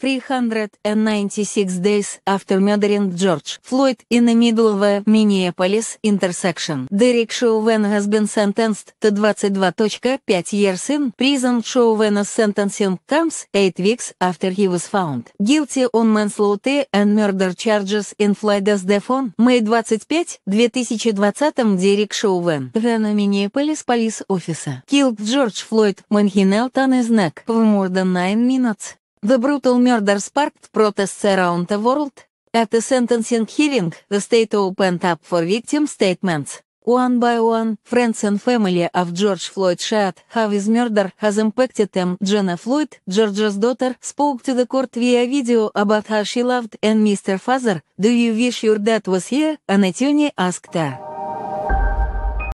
396 days after murdering George Floyd in the middle of a Minneapolis intersection. Derek Chauvin has been sentenced to 22.5 years in prison. Chauvin's sentencing comes 8 weeks after he was found. Guilty on manslaughter and murder charges in Florida's Defon. May 25, 2020 Derek Chauvin, the Minneapolis police officer, killed George Floyd when he knelt on his neck for more than 9 minutes. The brutal murder sparked protests around the world. At the sentencing hearing, the state opened up for victim statements. One by one, friends and family of George Floyd Shad, how his murder has impacted them. Jenna Floyd, George's daughter, spoke to the court via video about how she loved and Mr. Father, do you wish your dad was here? An attorney asked her.